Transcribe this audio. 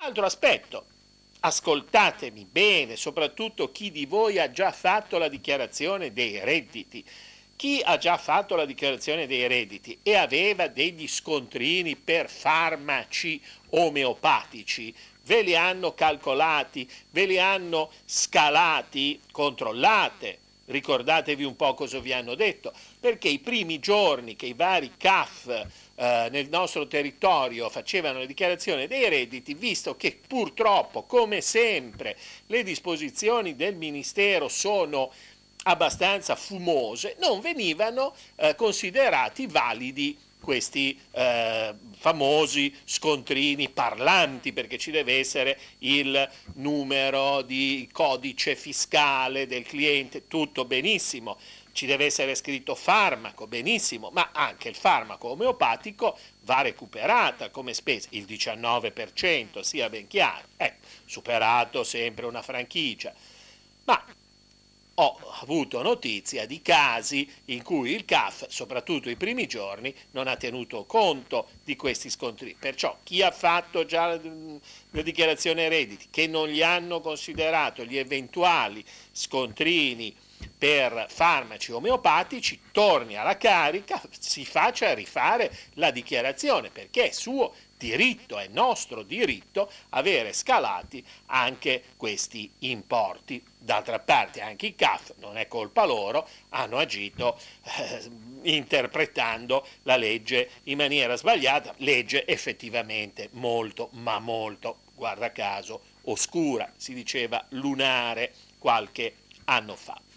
Altro aspetto, ascoltatemi bene, soprattutto chi di voi ha già fatto la dichiarazione dei redditi. Chi ha già fatto la dichiarazione dei redditi e aveva degli scontrini per farmaci omeopatici, ve li hanno calcolati, ve li hanno scalati, controllate, ricordatevi un po' cosa vi hanno detto, perché i primi giorni che i vari CAF eh, nel nostro territorio facevano la dichiarazione dei redditi, visto che purtroppo, come sempre, le disposizioni del Ministero sono abbastanza fumose, non venivano eh, considerati validi questi eh, famosi scontrini parlanti, perché ci deve essere il numero di codice fiscale del cliente, tutto benissimo. Ci deve essere scritto farmaco, benissimo, ma anche il farmaco omeopatico va recuperata come spesa, il 19%, sia ben chiaro, ecco, superato sempre una franchigia. Ma ho avuto notizia di casi in cui il CAF, soprattutto i primi giorni, non ha tenuto conto di questi scontri. Perciò chi ha fatto già la dichiarazione redditi, che non gli hanno considerato gli eventuali scontrini per farmaci omeopatici torni alla carica, si faccia rifare la dichiarazione perché è suo diritto, è nostro diritto avere scalati anche questi importi. D'altra parte anche i CAF, non è colpa loro, hanno agito eh, interpretando la legge in maniera sbagliata, legge effettivamente molto, ma molto, guarda caso, oscura, si diceva lunare qualche anno fa.